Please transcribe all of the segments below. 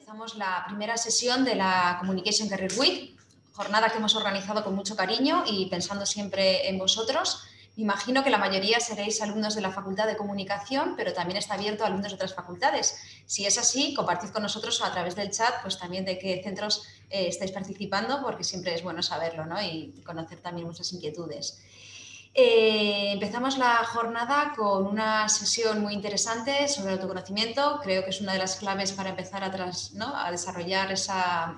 Empezamos la primera sesión de la Communication Career Week, jornada que hemos organizado con mucho cariño y pensando siempre en vosotros. imagino que la mayoría seréis alumnos de la Facultad de Comunicación, pero también está abierto a alumnos de otras facultades. Si es así, compartid con nosotros a través del chat pues también de qué centros eh, estáis participando, porque siempre es bueno saberlo y conocer también muchas inquietudes. Eh, empezamos la jornada con una sesión muy interesante sobre autoconocimiento. Creo que es una de las claves para empezar a, desarrollar esa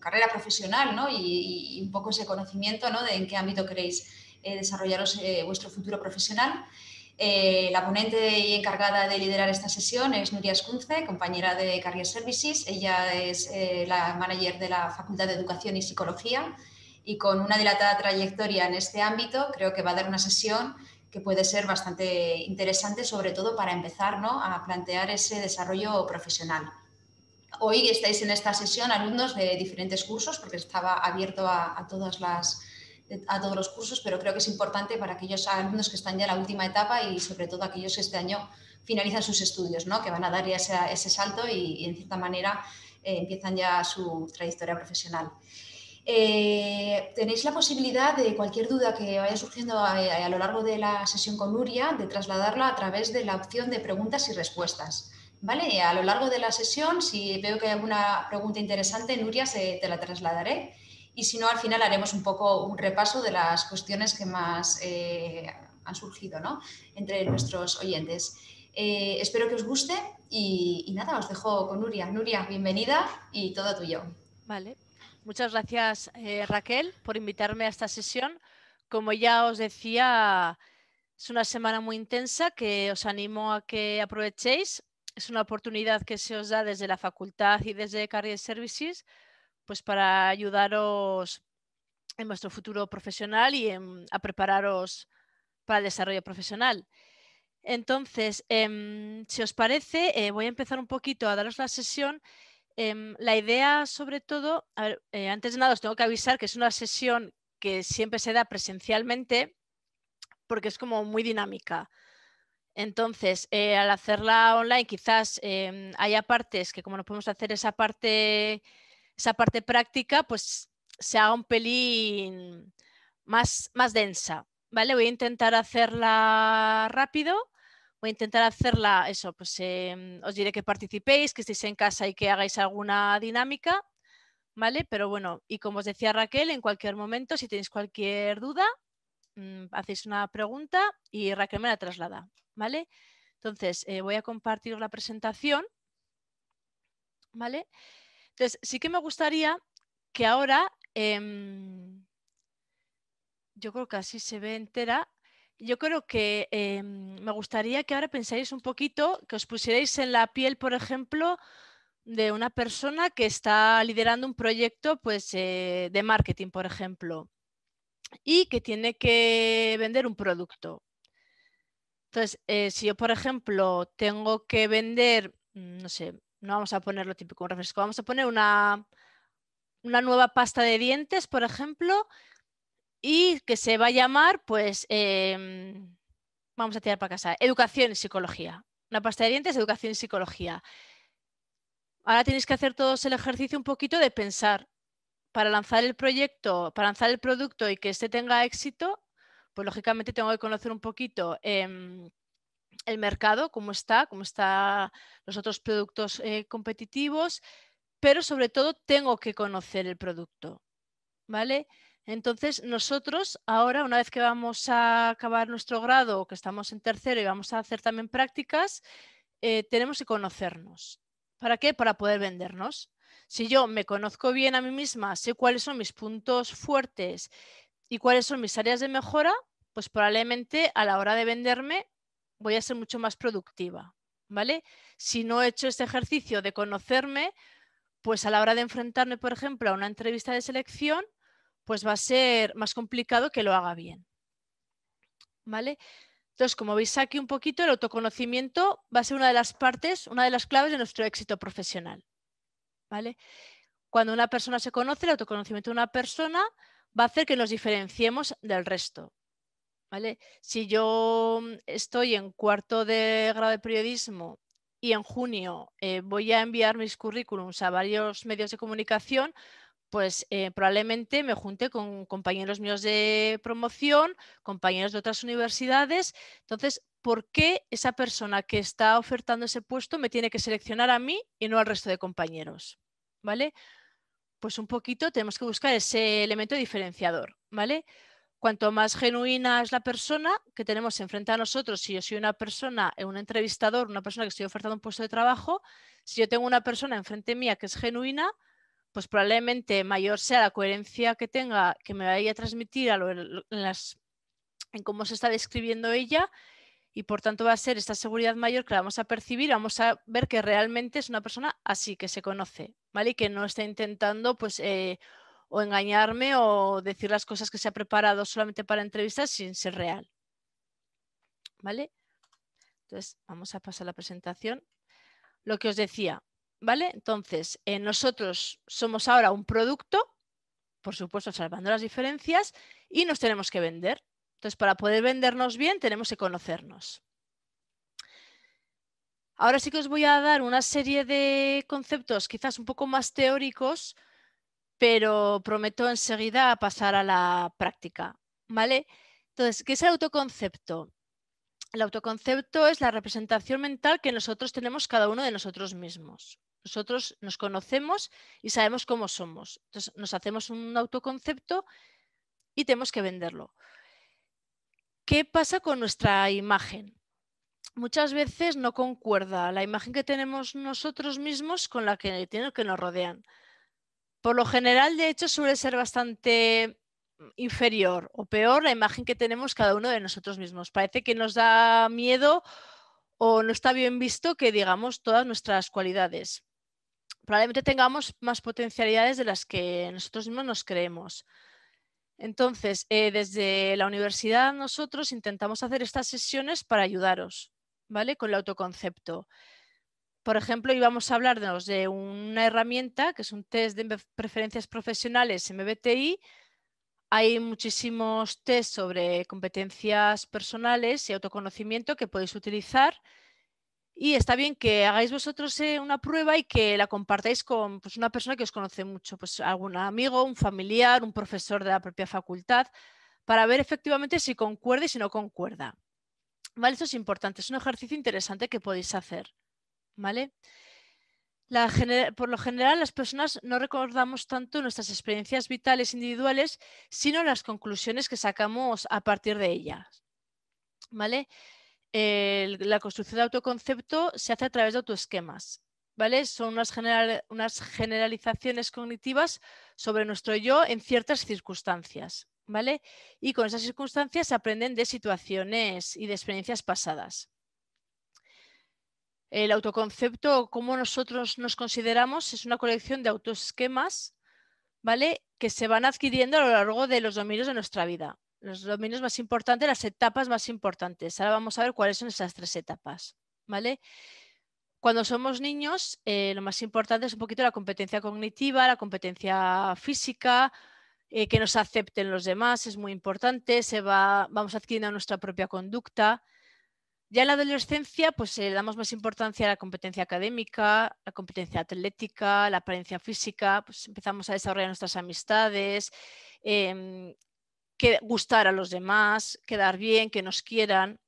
carrera profesional y, un poco ese conocimiento de en qué ámbito queréis eh, desarrollaros eh, vuestro futuro profesional. Eh, la ponente y encargada de liderar esta sesión es Nuria Escunce, compañera de Career Services. Ella es la manager de la Facultad de Educación y Psicología y con una dilatada trayectoria en este ámbito, creo que va a dar una sesión que puede ser bastante interesante, sobre todo para empezar a plantear ese desarrollo profesional. Hoy estáis en esta sesión alumnos de diferentes cursos, porque estaba abierto a, todas a todos los cursos, pero creo que es importante para aquellos alumnos que están ya en la última etapa y sobre todo aquellos que este año finalizan sus estudios, ¿no? que van a dar ya ese, salto y, en cierta manera eh, empiezan ya su trayectoria profesional. Eh, tenéis la posibilidad de cualquier duda que vaya surgiendo eh, a, lo largo de la sesión con Nuria, de trasladarla a través de la opción de preguntas y respuestas. ¿vale? A lo largo de la sesión, si veo que hay alguna pregunta interesante, Nuria, se, te la trasladaré. Y si no, al final haremos un poco un repaso de las cuestiones que más eh, han surgido entre nuestros oyentes. espero que os guste y, nada, os dejo con Nuria. Nuria, bienvenida y todo tuyo. Vale, Muchas gracias, eh, Raquel, por invitarme a esta sesión. Como ya os decía, es una semana muy intensa que os animo a que aprovechéis. Es una oportunidad que se os da desde la facultad y desde Career Services pues para ayudaros en vuestro futuro profesional y a prepararos para el desarrollo profesional. Entonces, em, si os parece, eh, voy a empezar un poquito a daros la sesión Em, la idea, sobre todo, eh, antes de nada os tengo que avisar que es una sesión que siempre se da presencialmente porque es como muy dinámica. Entonces, eh, al hacerla online quizás em, haya partes que como no podemos hacer esa parte, práctica, pues se haga un pelín más, más densa. ¿vale? Voy a intentar hacerla rápido voy a intentar hacerla, eso, pues em, os diré que participéis, que estéis en casa y que hagáis alguna dinámica, ¿vale? Pero bueno, y como os decía Raquel, en cualquier momento, si tenéis cualquier duda, mm, hacéis una pregunta y Raquel me la traslada, ¿vale? Entonces, eh, voy a compartir la presentación, ¿vale? Entonces, sí que me gustaría que ahora, em, yo creo que así se ve entera, yo creo que em, me gustaría que ahora pensáis un poquito, que os pusierais en la piel, por ejemplo, de una persona que está liderando un proyecto pues, eh, de marketing, por ejemplo, y que tiene que vender un producto. Entonces, eh, si yo, por ejemplo, tengo que vender, mm, no sé, no vamos a ponerlo típico, un refresco, vamos a poner una, una nueva pasta de dientes, por ejemplo, y que se va a llamar, pues, em, vamos a tirar para casa, educación y psicología. Una pasta de dientes, educación y psicología. Ahora tenéis que hacer todos el ejercicio un poquito de pensar para lanzar el proyecto, para lanzar el producto y que este tenga éxito, pues lógicamente tengo que conocer un poquito em, el mercado, cómo está, cómo están los otros productos eh, competitivos, pero sobre todo tengo que conocer el producto, ¿vale? Entonces, nosotros ahora, una vez que vamos a acabar nuestro grado o que estamos en tercero y vamos a hacer también prácticas, eh, tenemos que conocernos. ¿Para qué? Para poder vendernos. Si yo me conozco bien a mí misma, sé cuáles son mis puntos fuertes y cuáles son mis áreas de mejora, pues probablemente a la hora de venderme voy a ser mucho más productiva. ¿Vale? Si no he hecho este ejercicio de conocerme, pues a la hora de enfrentarme, por ejemplo, a una entrevista de selección, pues va a ser más complicado que lo haga bien. ¿Vale? Entonces, como veis aquí un poquito, el autoconocimiento va a ser una de las partes, una de las claves de nuestro éxito profesional. ¿Vale? Cuando una persona se conoce, el autoconocimiento de una persona va a hacer que nos diferenciemos del resto. ¿Vale? Si yo mm, estoy en cuarto de grado de periodismo y en junio eh, voy a enviar mis currículums a varios medios de comunicación, pues eh, probablemente me junte con compañeros míos de promoción, compañeros de otras universidades. Entonces, ¿por qué esa persona que está ofertando ese puesto me tiene que seleccionar a mí y no al resto de compañeros? ¿Vale? Pues un poquito tenemos que buscar ese elemento diferenciador, ¿vale? Cuanto más genuina es la persona que tenemos enfrente a nosotros, si yo soy una persona, eh, un entrevistador, una persona que estoy ofertando un puesto de trabajo, si yo tengo una persona enfrente mía que es genuina, pues probablemente mayor sea la coherencia que tenga, que me vaya a transmitir en, cómo se está describiendo ella y por tanto va a ser esta seguridad mayor que la vamos a percibir, vamos a ver que realmente es una persona así, que se conoce, ¿vale? Y que no está intentando pues eh, o engañarme o decir las cosas que se ha preparado solamente para entrevistas sin ser real, ¿vale? Entonces vamos a pasar a la presentación. Lo que os decía, ¿Vale? Entonces, eh, nosotros somos ahora un producto, por supuesto salvando las diferencias, y nos tenemos que vender. Entonces, para poder vendernos bien, tenemos que conocernos. Ahora sí que os voy a dar una serie de conceptos quizás un poco más teóricos, pero prometo enseguida pasar a la práctica. ¿Vale? Entonces, ¿qué es el autoconcepto? El autoconcepto es la representación mental que nosotros tenemos cada uno de nosotros mismos. Nosotros nos conocemos y sabemos cómo somos. Entonces nos hacemos un autoconcepto y tenemos que venderlo. ¿Qué pasa con nuestra imagen? Muchas veces no concuerda la imagen que tenemos nosotros mismos con la que que nos rodean. Por lo general, de hecho, suele ser bastante mm, inferior o peor la imagen que tenemos cada uno de nosotros mismos. Parece que nos da miedo o no está bien visto que digamos todas nuestras cualidades probablemente tengamos más potencialidades de las que nosotros mismos nos creemos. Entonces, eh, desde la universidad nosotros intentamos hacer estas sesiones para ayudaros, ¿vale? Con el autoconcepto. Por ejemplo, íbamos a hablarnos de una herramienta que es un test de preferencias profesionales MBTI. Hay muchísimos test sobre competencias personales y autoconocimiento que podéis utilizar y está bien que hagáis vosotros eh, una prueba y que la compartáis con pues, una persona que os conoce mucho, pues algún amigo, un familiar, un profesor de la propia facultad, para ver efectivamente si concuerda y si no concuerda. ¿Vale? Esto es importante, es un ejercicio interesante que podéis hacer. ¿Vale? por lo general, las personas no recordamos tanto nuestras experiencias vitales individuales, sino las conclusiones que sacamos a partir de ellas. ¿Vale? la construcción de autoconcepto se hace a través de autoesquemas. ¿Vale? Son unas, generalizaciones cognitivas sobre nuestro yo en ciertas circunstancias. ¿Vale? Y con esas circunstancias se aprenden de situaciones y de experiencias pasadas. El autoconcepto, como nosotros nos consideramos, es una colección de autoesquemas, ¿vale? Que se van adquiriendo a lo largo de los dominios de nuestra vida los dominios más importantes, las etapas más importantes. Ahora vamos a ver cuáles son esas tres etapas. ¿vale? Cuando somos niños, eh, lo más importante es un poquito la competencia cognitiva, la competencia física, eh, que nos acepten los demás, es muy importante, se va, vamos adquiriendo nuestra propia conducta. Ya en la adolescencia, pues eh, le damos más importancia a la competencia académica, la competencia atlética, la apariencia física, pues empezamos a desarrollar nuestras amistades, em, que gustar a los demás, quedar bien, que nos quieran.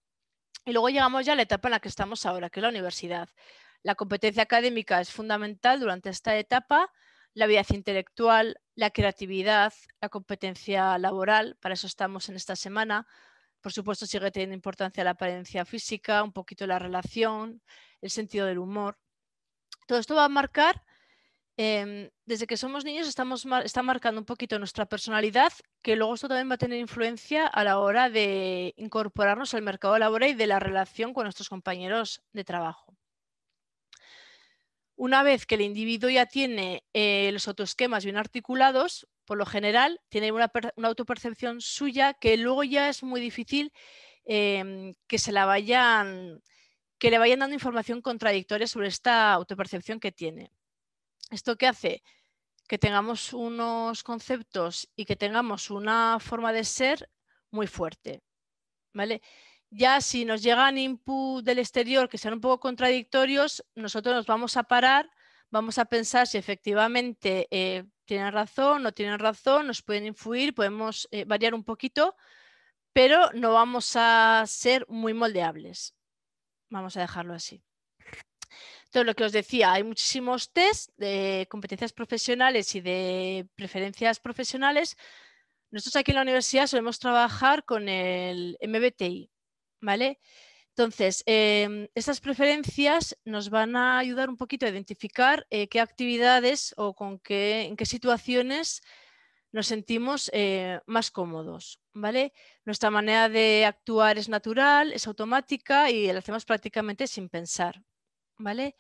Y luego llegamos ya a la etapa en la que estamos ahora, que es la universidad. La competencia académica es fundamental durante esta etapa, la vida intelectual, la creatividad, la competencia laboral, para eso estamos en esta semana. Por supuesto, sigue teniendo importancia la apariencia física, un poquito la relación, el sentido del humor. Todo esto va a marcar Em, desde que somos niños está marcando un poquito nuestra personalidad, que luego esto también va a tener influencia a la hora de incorporarnos al mercado laboral y de la relación con nuestros compañeros de trabajo. Una vez que el individuo ya tiene eh, los autoesquemas bien articulados, por lo general tiene una, autopercepción suya que luego ya es muy difícil em, que se la vayan que le vayan dando información contradictoria sobre esta autopercepción que tiene. ¿Esto qué hace? Que tengamos unos conceptos y que tengamos una forma de ser muy fuerte. ¿Vale? Ya si nos llegan input del exterior que sean un poco contradictorios, nosotros nos vamos a parar, vamos a pensar si efectivamente eh, tienen razón, no tienen razón, nos pueden influir, podemos eh, variar un poquito, pero no vamos a ser muy moldeables. Vamos a dejarlo así. Entonces, lo que os decía, hay muchísimos test de competencias profesionales y de preferencias profesionales. Nosotros aquí en la universidad solemos trabajar con el MBTI, ¿vale? Entonces, em, estas preferencias nos van a ayudar un poquito a identificar eh, qué actividades o en qué situaciones nos sentimos eh, más cómodos, ¿vale? Nuestra manera de actuar es natural, es automática y la hacemos prácticamente sin pensar. ¿vale?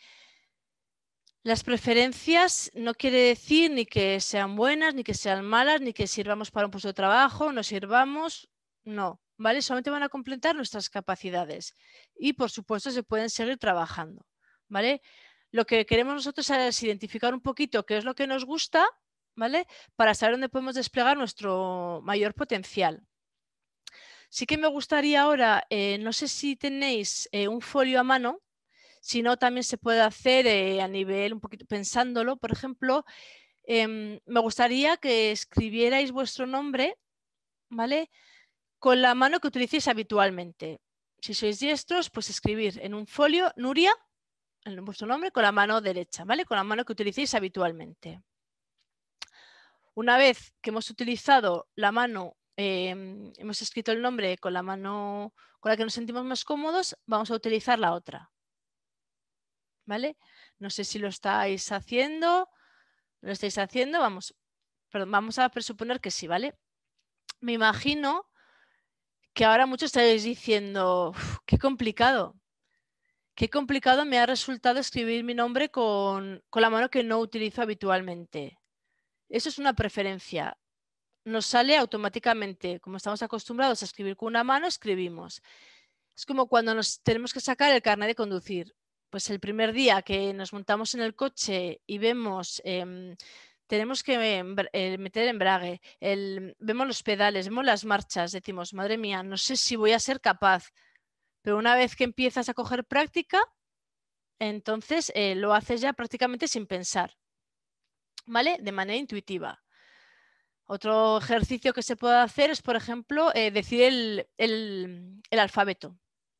Las preferencias no quiere decir ni que sean buenas, ni que sean malas, ni que sirvamos para un puesto de trabajo, no sirvamos, no, ¿vale? Solamente van a completar nuestras capacidades y por supuesto se pueden seguir trabajando, ¿vale? Lo que queremos nosotros es identificar un poquito qué es lo que nos gusta, ¿vale? Para saber dónde podemos desplegar nuestro mayor potencial. Sí que me gustaría ahora, eh, no sé si tenéis eh, un folio a mano, no, también se puede hacer eh, a nivel, un poquito pensándolo, por ejemplo, em, me gustaría que escribierais vuestro nombre, ¿vale? Con la mano que utilicéis habitualmente. Si sois diestros, pues escribir en un folio Nuria, vuestro nombre, con la mano derecha, ¿vale? Con la mano que utilicéis habitualmente. Una vez que hemos utilizado la mano, em, hemos escrito el nombre con la mano con la que nos sentimos más cómodos, vamos a utilizar la otra. ¿vale? No sé si lo estáis haciendo, lo estáis haciendo, vamos, vamos a presuponer que sí, ¿vale? Me imagino que ahora muchos estáis diciendo, qué complicado, qué complicado me ha resultado escribir mi nombre con, con la mano que no utilizo habitualmente. Eso es una preferencia. Nos sale automáticamente, como estamos acostumbrados a escribir con una mano, escribimos. Es como cuando nos tenemos que sacar el carnet de conducir pues el primer día que nos montamos en el coche y vemos... Em, tenemos que eh, meter embrague, vemos los pedales, vemos las marchas, decimos, madre mía, no sé si voy a ser capaz, pero una vez que empiezas a coger práctica, entonces eh, lo haces ya prácticamente sin pensar, ¿vale? De manera intuitiva. Otro ejercicio que se puede hacer es, por ejemplo, eh, decir el alfabeto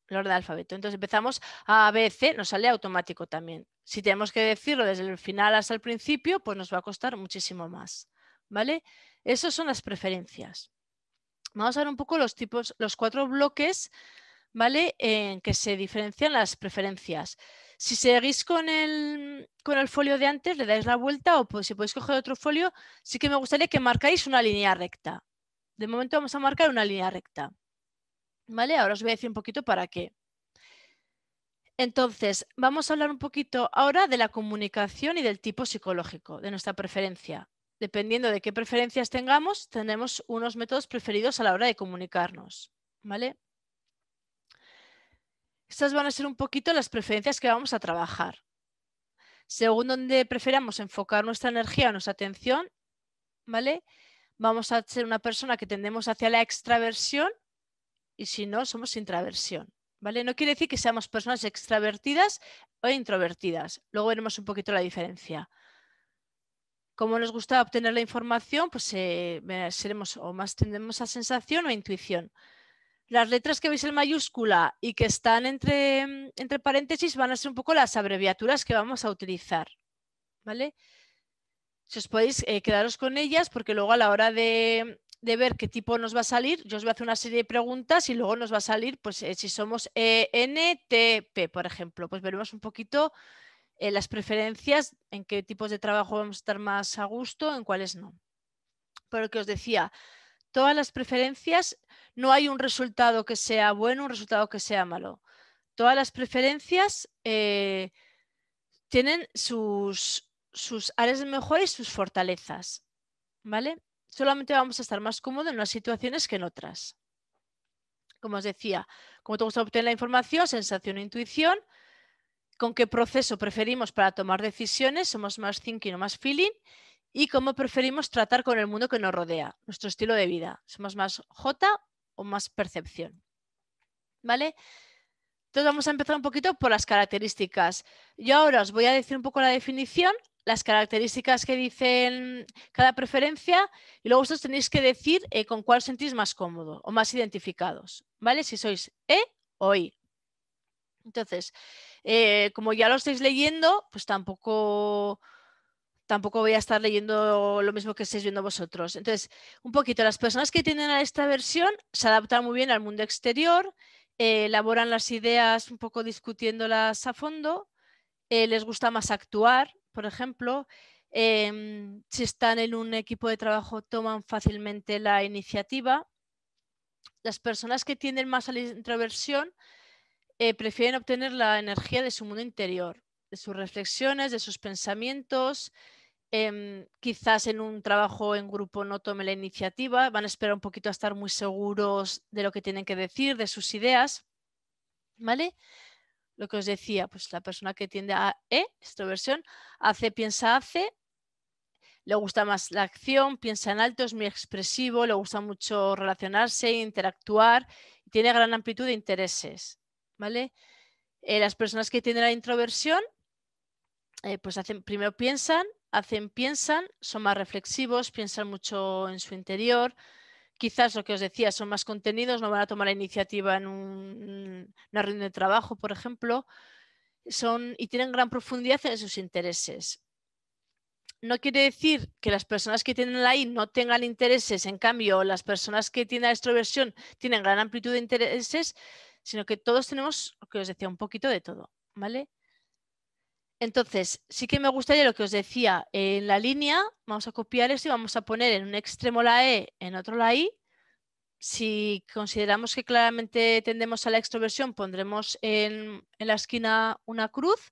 el orden alfabeto. Entonces empezamos a B, C, nos sale automático también. Si tenemos que decirlo desde el final hasta el principio, pues nos va a costar muchísimo más. ¿Vale? Esas son las preferencias. Vamos a ver un poco los tipos, los cuatro bloques, ¿vale? En que se diferencian las preferencias. Si seguís con el, con el folio de antes, le dais la vuelta o pues, si podéis coger otro folio, sí que me gustaría que marcáis una línea recta. De momento vamos a marcar una línea recta. ¿Vale? Ahora os voy a decir un poquito para qué. Entonces, vamos a hablar un poquito ahora de la comunicación y del tipo psicológico, de nuestra preferencia. Dependiendo de qué preferencias tengamos, tenemos unos métodos preferidos a la hora de comunicarnos. ¿Vale? Estas van a ser un poquito las preferencias que vamos a trabajar. Según donde preferamos enfocar nuestra energía o nuestra atención, ¿vale? Vamos a ser una persona que tendemos hacia la extraversión y si no, somos intraversión. ¿Vale? No quiere decir que seamos personas extravertidas o introvertidas. Luego veremos un poquito la diferencia. Como nos gusta obtener la información, pues eh, seremos o más tendremos a sensación o intuición. Las letras que veis en mayúscula y que están entre, entre paréntesis van a ser un poco las abreviaturas que vamos a utilizar. ¿Vale? Si os podéis eh, quedaros con ellas, porque luego a la hora de, de ver qué tipo nos va a salir, yo os voy a hacer una serie de preguntas y luego nos va a salir, pues eh, si somos ENTP, por ejemplo, pues veremos un poquito eh, las preferencias, en qué tipos de trabajo vamos a estar más a gusto, en cuáles no. Pero que os decía, todas las preferencias, no hay un resultado que sea bueno, un resultado que sea malo. Todas las preferencias eh, tienen sus, sus áreas de mejora y sus fortalezas. ¿Vale? solamente vamos a estar más cómodos en unas situaciones que en otras. Como os decía, cómo te gusta obtener la información, sensación e intuición, con qué proceso preferimos para tomar decisiones, somos más thinking o más feeling, y cómo preferimos tratar con el mundo que nos rodea, nuestro estilo de vida, somos más J o más percepción. ¿Vale? Entonces vamos a empezar un poquito por las características. Yo ahora os voy a decir un poco la definición las características que dicen cada preferencia y luego vosotros tenéis que decir eh, con cuál sentís más cómodo o más identificados, ¿vale? Si sois E o I. Entonces, eh, como ya lo estáis leyendo, pues tampoco, tampoco voy a estar leyendo lo mismo que estáis viendo vosotros. Entonces, un poquito, las personas que tienen a esta versión se adaptan muy bien al mundo exterior, eh, elaboran las ideas un poco discutiéndolas a fondo, les gusta más actuar, por ejemplo, em, si están en un equipo de trabajo toman fácilmente la iniciativa. Las personas que tienen más la introversión eh, prefieren obtener la energía de su mundo interior, de sus reflexiones, de sus pensamientos. Em, quizás en un trabajo en grupo no tomen la iniciativa, van a esperar un poquito a estar muy seguros de lo que tienen que decir, de sus ideas. ¿Vale? lo que os decía, pues la persona que tiende a E, extroversión, hace, piensa, hace, le gusta más la acción, piensa en alto, es muy expresivo, le gusta mucho relacionarse, interactuar, tiene gran amplitud de intereses, ¿vale? Eh, las personas que tienen la introversión, eh, pues hacen, primero piensan, hacen, piensan, son más reflexivos, piensan mucho en su interior, quizás lo que os decía son más contenidos, no van a tomar la iniciativa en una reunión de trabajo, por ejemplo, son, y tienen gran profundidad en sus intereses. No quiere decir que las personas que tienen la I no tengan intereses, en cambio, las personas que tienen la extroversión tienen gran amplitud de intereses, sino que todos tenemos, lo que os decía, un poquito de todo, ¿vale? Entonces, sí que me gustaría lo que os decía, en la línea vamos a copiar esto y vamos a poner en un extremo la E, en otro la I. Si consideramos que claramente tendemos a la extroversión, pondremos en, la esquina una cruz.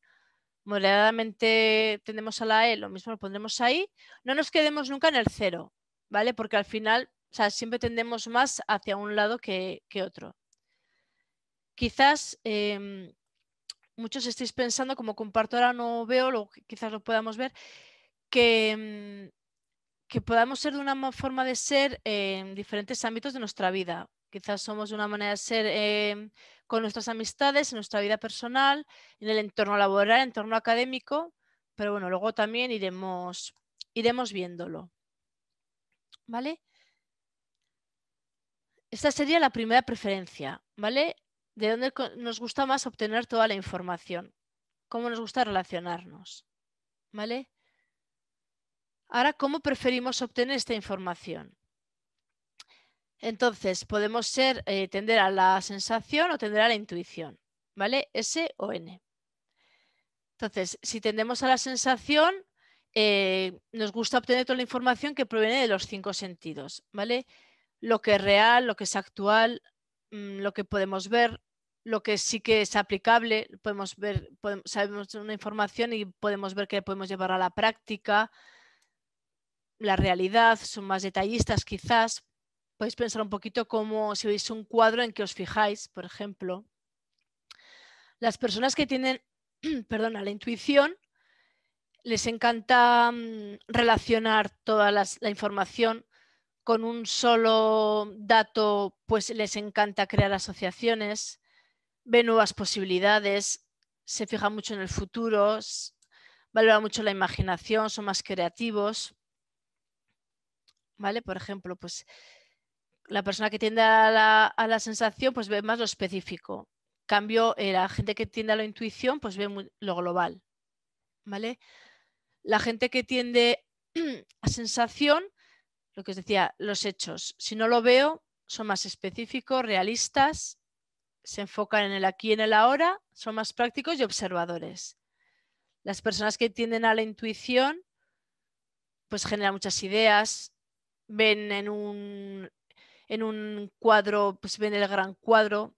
Moderadamente tendemos a la E, lo mismo lo pondremos ahí. No nos quedemos nunca en el cero, ¿vale? Porque al final, o sea, siempre tendemos más hacia un lado que, otro. Quizás... Em, muchos estáis pensando, como comparto ahora no veo, lo, quizás lo podamos ver, que, mm, que podamos ser de una forma de ser en diferentes ámbitos de nuestra vida. Quizás somos de una manera de ser em, con nuestras amistades, en nuestra vida personal, en el entorno laboral, en el entorno académico, pero bueno, luego también iremos, iremos viéndolo. ¿Vale? Esta sería la primera preferencia, ¿vale? de dónde nos gusta más obtener toda la información, cómo nos gusta relacionarnos. ¿Vale? Ahora, ¿cómo preferimos obtener esta información? Entonces, podemos ser, eh, tender a la sensación o tender a la intuición, ¿vale? S o N. Entonces, si tendemos a la sensación, eh, nos gusta obtener toda la información que proviene de los cinco sentidos, ¿vale? Lo que es real, lo que es actual, Mm, lo que podemos ver, lo que sí que es aplicable, podemos ver, sabemos una información y podemos ver que podemos llevar a la práctica, la realidad, son más detallistas quizás. Podéis pensar un poquito como si veis un cuadro en que os fijáis, por ejemplo. Las personas que tienen, perdón, la intuición, les encanta mm, relacionar toda la información con un solo dato, pues les encanta crear asociaciones, ve nuevas posibilidades, se fija mucho en el futuro, valora mucho la imaginación, son más creativos. ¿Vale? Por ejemplo, pues la persona que tiende a la, sensación, pues ve más lo específico. Cambio, eh, la gente que tiende a la intuición, pues ve lo global. ¿Vale? La gente que tiende a sensación, lo que os decía, los hechos. Si no lo veo, son más específicos, realistas, se enfocan en el aquí y en el ahora, son más prácticos y observadores. Las personas que tienden a la intuición, pues generan muchas ideas, ven en un, en un cuadro, pues ven el gran cuadro,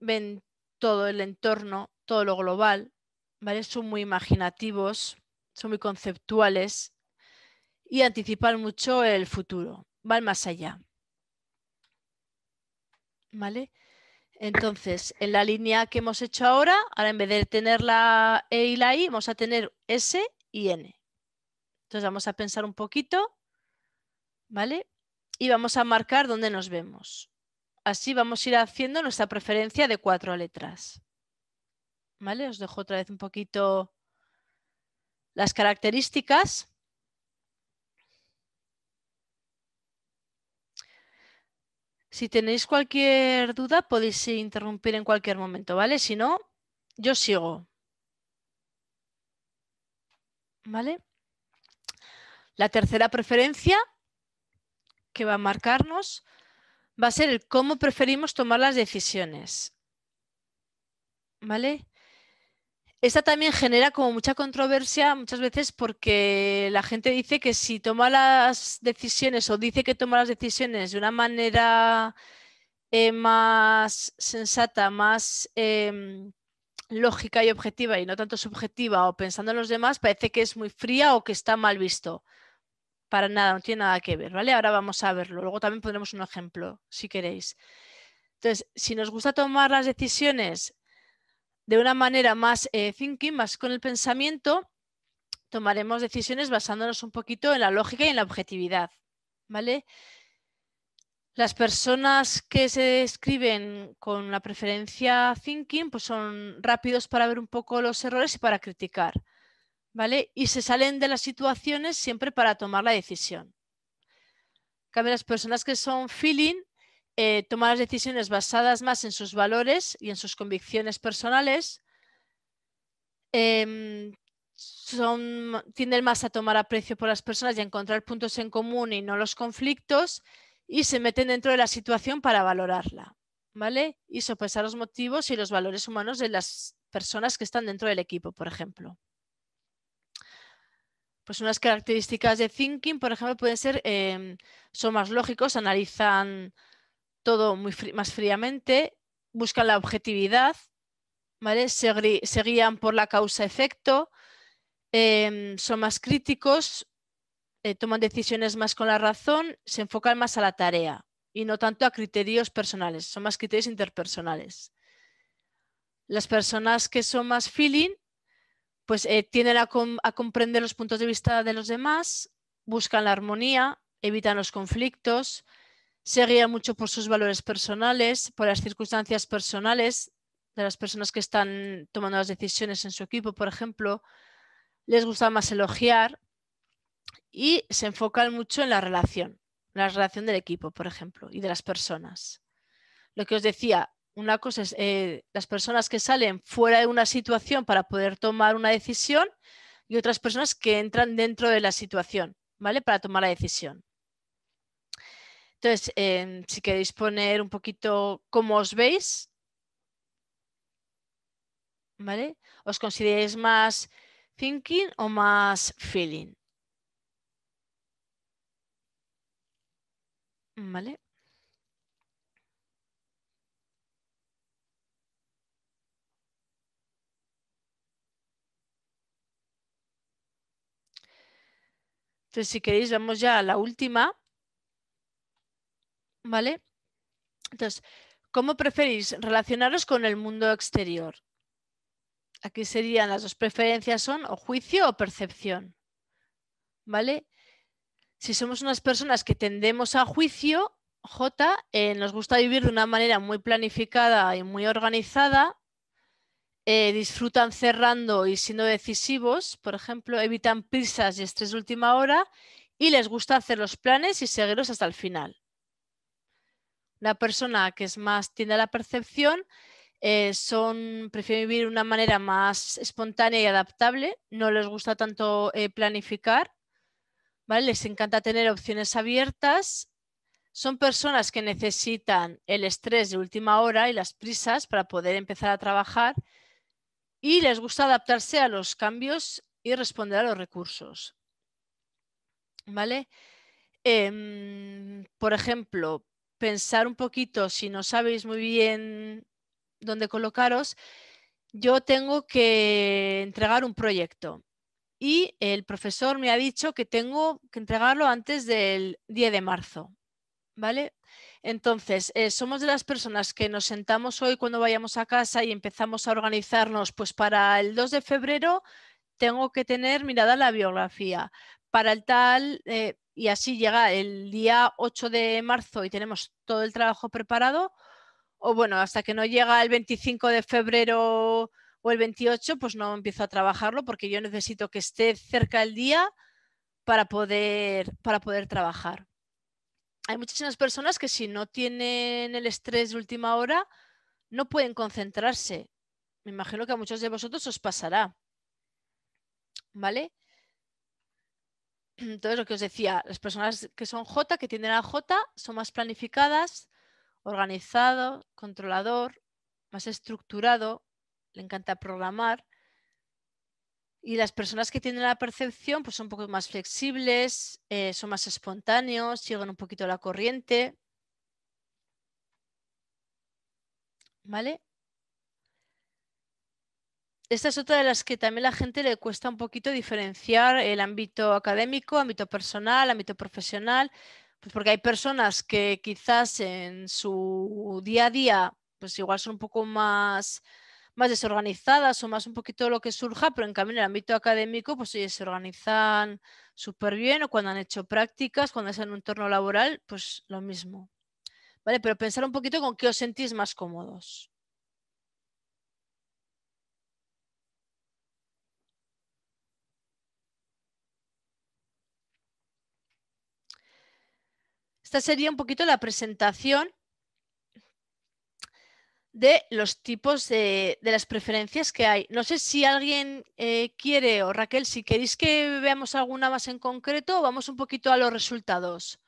ven todo el entorno, todo lo global, ¿vale? Son muy imaginativos, son muy conceptuales, y anticipar mucho el futuro, van más allá. ¿Vale? Entonces, en la línea que hemos hecho ahora, ahora en vez de tener la E y la I, vamos a tener S y N. Entonces vamos a pensar un poquito, ¿vale? Y vamos a marcar dónde nos vemos. Así vamos a ir haciendo nuestra preferencia de cuatro letras. ¿Vale? Os dejo otra vez un poquito las características. Si tenéis cualquier duda, podéis interrumpir en cualquier momento, ¿vale? Si no, yo sigo. ¿Vale? La tercera preferencia que va a marcarnos va a ser el cómo preferimos tomar las decisiones. ¿Vale? Esta también genera como mucha controversia muchas veces porque la gente dice que si toma las decisiones o dice que toma las decisiones de una manera eh, más sensata, más em, lógica y objetiva y no tanto subjetiva o pensando en los demás, parece que es muy fría o que está mal visto. Para nada, no tiene nada que ver, ¿vale? Ahora vamos a verlo. Luego también pondremos un ejemplo, si queréis. Entonces, si nos gusta tomar las decisiones de una manera más eh, thinking, más con el pensamiento, tomaremos decisiones basándonos un poquito en la lógica y en la objetividad. ¿vale? Las personas que se escriben con la preferencia thinking pues son rápidos para ver un poco los errores y para criticar. ¿vale? Y se salen de las situaciones siempre para tomar la decisión. En cambio, las personas que son feeling eh, tomar las decisiones basadas más en sus valores y en sus convicciones personales, em, tienden más a tomar aprecio por las personas y a encontrar puntos en común y no los conflictos, y se meten dentro de la situación para valorarla, ¿vale? Y sopesar los motivos y los valores humanos de las personas que están dentro del equipo, por ejemplo. Pues unas características de thinking, por ejemplo, pueden ser, em, son más lógicos, analizan todo muy más fríamente, buscan la objetividad, ¿vale? se, guían por la causa-efecto, em, son más críticos, eh, toman decisiones más con la razón, se enfocan más a la tarea y no tanto a criterios personales, son más criterios interpersonales. Las personas que son más feeling, pues eh, tienden a comprender los puntos de vista de los demás, buscan la armonía, evitan los conflictos, se guía mucho por sus valores personales, por las circunstancias personales de las personas que están tomando las decisiones en su equipo, por ejemplo. Les gusta más elogiar y se enfocan mucho en la relación, la relación del equipo, por ejemplo, y de las personas. Lo que os decía, una cosa es eh, las personas que salen fuera de una situación para poder tomar una decisión y otras personas que entran dentro de la situación, ¿vale? Para tomar la decisión. Entonces, em, si queréis poner un poquito cómo os veis, ¿vale? ¿Os consideráis más thinking o más feeling? ¿Vale? Entonces, si queréis, vamos ya a la última. ¿Vale? Entonces, ¿cómo preferís relacionaros con el mundo exterior? Aquí serían las dos preferencias son o juicio o percepción. ¿Vale? Si somos unas personas que tendemos a juicio, J, eh, nos gusta vivir de una manera muy planificada y muy organizada, eh, disfrutan cerrando y siendo decisivos, por ejemplo, evitan prisas y estrés de última hora y les gusta hacer los planes y seguirlos hasta el final. La persona que es más tiende a la percepción eh, son, prefieren vivir de una manera más espontánea y adaptable, no les gusta tanto eh, planificar, les encanta tener opciones abiertas, son personas que necesitan el estrés de última hora y las prisas para poder empezar a trabajar y les gusta adaptarse a los cambios y responder a los recursos. ¿Vale? Em, por ejemplo, pensar un poquito si no sabéis muy bien dónde colocaros, yo tengo que entregar un proyecto y el profesor me ha dicho que tengo que entregarlo antes del 10 de marzo. ¿Vale? Entonces, eh, somos de las personas que nos sentamos hoy cuando vayamos a casa y empezamos a organizarnos, pues para el 2 de febrero tengo que tener mirada la biografía, para el tal, eh, y así llega el día 8 de marzo y tenemos todo el trabajo preparado, o bueno, hasta que no llega el 25 de febrero o el 28, pues no empiezo a trabajarlo porque yo necesito que esté cerca el día para poder, para poder trabajar. Hay muchísimas personas que si no tienen el estrés de última hora, no pueden concentrarse. Me imagino que a muchos de vosotros os pasará. ¿Vale? Entonces, lo que os decía, las personas que son J, que tienen la J, son más planificadas, organizado, controlador, más estructurado, le encanta programar. Y las personas que tienen la percepción pues son un poco más flexibles, eh, son más espontáneos, llegan un poquito la corriente. ¿Vale? esta es otra de las que también la gente le cuesta un poquito diferenciar el ámbito académico, ámbito personal, ámbito profesional, pues porque hay personas que quizás en su día a día, pues igual son un poco más, más desorganizadas o más un poquito lo que surja, pero en cambio en el ámbito académico, pues se organizan súper bien o cuando han hecho prácticas, cuando están en un entorno laboral, pues lo mismo. ¿Vale? Pero pensar un poquito con qué os sentís más cómodos. esta sería un poquito la presentación de los tipos de, las preferencias que hay. No sé si alguien eh, quiere o Raquel, si queréis que veamos alguna más en concreto, vamos un poquito a los resultados.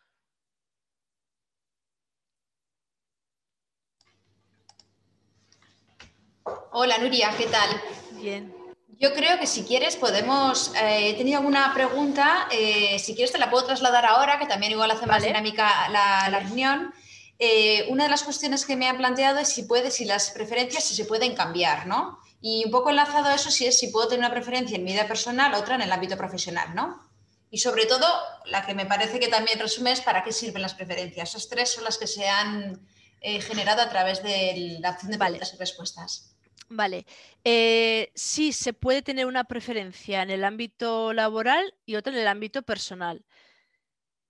Hola Nuria, ¿qué tal? Bien. Yo creo que si quieres podemos, eh, he tenido alguna pregunta, eh, si quieres te la puedo trasladar ahora, que también igual hace más dinámica la, reunión. Eh, una de las cuestiones que me han planteado es si puede, si las preferencias se pueden cambiar, ¿no? Y un poco enlazado a eso si es si puedo tener una preferencia en mi vida personal, otra en el ámbito profesional, ¿no? Y sobre todo, la que me parece que también resume es para qué sirven las preferencias. Esas tres son las que se han generado a través de la opción de paletas y respuestas. Vale, eh, sí, se puede tener una preferencia en el ámbito laboral y otra en el ámbito personal.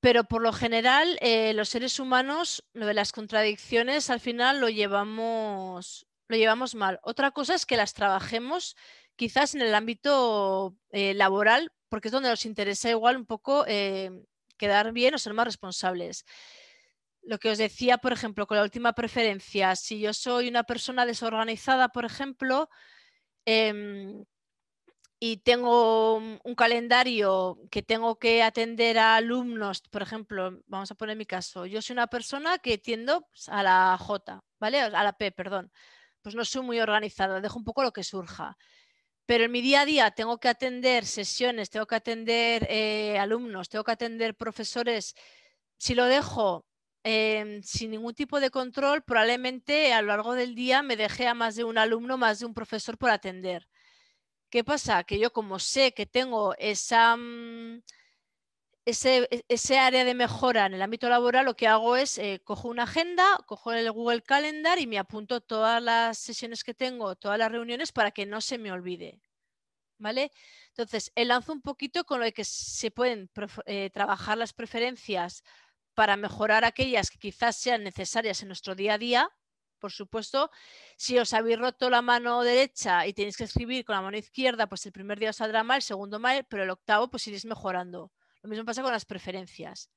Pero por lo general, eh, los seres humanos, lo de las contradicciones, al final lo llevamos, lo llevamos mal. Otra cosa es que las trabajemos quizás en el ámbito eh, laboral, porque es donde nos interesa igual un poco quedar bien o ser más responsables lo que os decía, por ejemplo, con la última preferencia, si yo soy una persona desorganizada, por ejemplo, em, y tengo un calendario que tengo que atender a alumnos, por ejemplo, vamos a poner mi caso, yo soy una persona que tiendo pues, a la J, ¿vale? A la P, perdón. Pues no soy muy organizada, dejo un poco lo que surja. Pero en mi día a día tengo que atender sesiones, tengo que atender eh, alumnos, tengo que atender profesores. Si lo dejo Em, sin ningún tipo de control, probablemente a lo largo del día me dejé a más de un alumno, más de un profesor por atender. ¿Qué pasa? Que yo como sé que tengo esa, mm, e, ese, área de mejora en el ámbito laboral, lo que hago es eh, cojo una agenda, cojo el Google Calendar y me apunto todas las sesiones que tengo, todas las reuniones para que no se me olvide. ¿Vale? Entonces, eh, lanzo un poquito con lo que se pueden eh, trabajar las preferencias para mejorar aquellas que quizás sean necesarias en nuestro día a día. Por supuesto, si os habéis roto la mano derecha y tenéis que escribir con la mano izquierda, pues el primer día os saldrá mal, el segundo mal, pero el octavo pues iréis mejorando. Lo mismo pasa con las preferencias.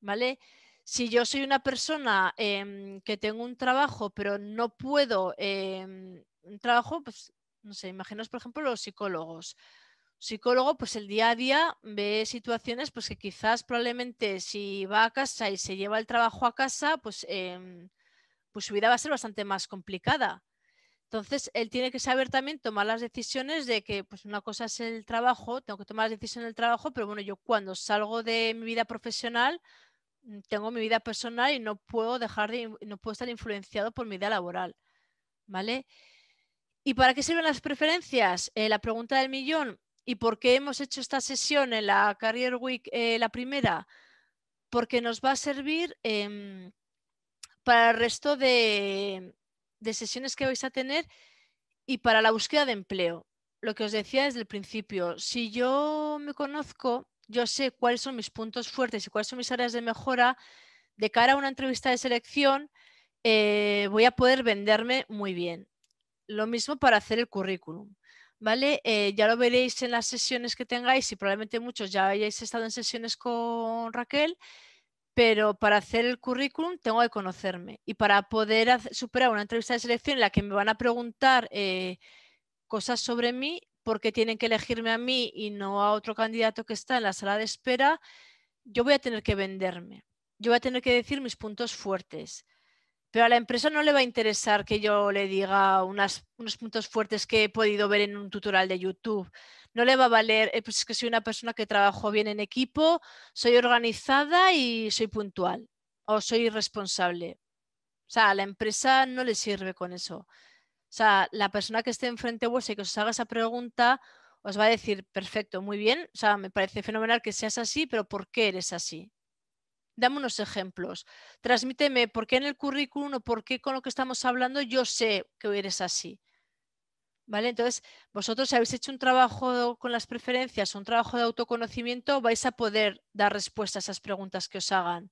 ¿Vale? Si yo soy una persona em, que tengo un trabajo, pero no puedo, em, un trabajo, pues, no sé, imaginaos, por ejemplo, los psicólogos psicólogo, pues el día a día ve situaciones pues que quizás probablemente si va a casa y se lleva el trabajo a casa, pues, em, pues su vida va a ser bastante más complicada. Entonces, él tiene que saber también tomar las decisiones de que, pues una cosa es el trabajo, tengo que tomar las decisiones del trabajo, pero bueno, yo cuando salgo de mi vida profesional, mm, tengo mi vida personal y no puedo dejar de, no puedo estar influenciado por mi vida laboral. ¿Vale? ¿Y para qué sirven las preferencias? Eh, la pregunta del millón, ¿Y por qué hemos hecho esta sesión en la Career Week, eh, la primera? Porque nos va a servir em, para el resto de, sesiones que vais a tener y para la búsqueda de empleo. Lo que os decía desde el principio, si yo me conozco, yo sé cuáles son mis puntos fuertes y cuáles son mis áreas de mejora, de cara a una entrevista de selección eh, voy a poder venderme muy bien. Lo mismo para hacer el currículum. Eh, ya lo veréis en las sesiones que tengáis y probablemente muchos ya hayáis estado en sesiones con Raquel, pero para hacer el currículum tengo que conocerme y para poder superar una entrevista de selección en la que me van a preguntar eh, cosas sobre mí, porque tienen que elegirme a mí y no a otro candidato que está en la sala de espera, yo voy a tener que venderme, yo voy a tener que decir mis puntos fuertes pero a la empresa no le va a interesar que yo le diga unos puntos fuertes que he podido ver en un tutorial de YouTube. No le va a valer, eh, pues es que soy una persona que trabajo bien en equipo, soy organizada y soy puntual o soy responsable. O sea, a la empresa no le sirve con eso. O sea, la persona que esté enfrente vuestra y que os haga esa pregunta os va a decir, perfecto, muy bien, o sea, me parece fenomenal que seas así, pero ¿por qué eres así? Dame unos ejemplos. Transmíteme por qué en el currículum o por qué con lo que estamos hablando yo sé que eres así. ¿Vale? Entonces, vosotros si habéis hecho un trabajo con las preferencias, un trabajo de autoconocimiento, vais a poder dar respuesta a esas preguntas que os hagan.